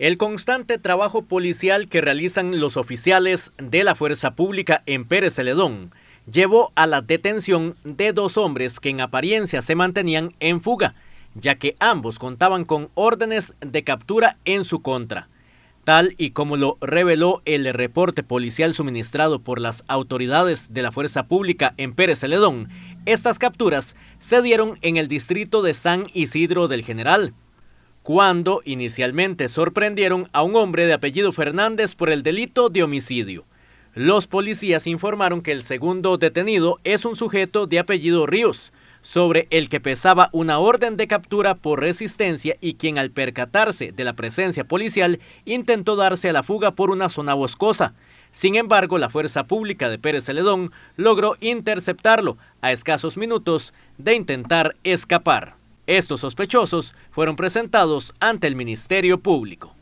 El constante trabajo policial que realizan los oficiales de la Fuerza Pública en Pérez Celedón llevó a la detención de dos hombres que en apariencia se mantenían en fuga, ya que ambos contaban con órdenes de captura en su contra. Tal y como lo reveló el reporte policial suministrado por las autoridades de la Fuerza Pública en Pérez Celedón, estas capturas se dieron en el distrito de San Isidro del General, cuando inicialmente sorprendieron a un hombre de apellido Fernández por el delito de homicidio. Los policías informaron que el segundo detenido es un sujeto de apellido Ríos, sobre el que pesaba una orden de captura por resistencia y quien al percatarse de la presencia policial intentó darse a la fuga por una zona boscosa. Sin embargo, la fuerza pública de Pérez Celedón logró interceptarlo a escasos minutos de intentar escapar. Estos sospechosos fueron presentados ante el Ministerio Público.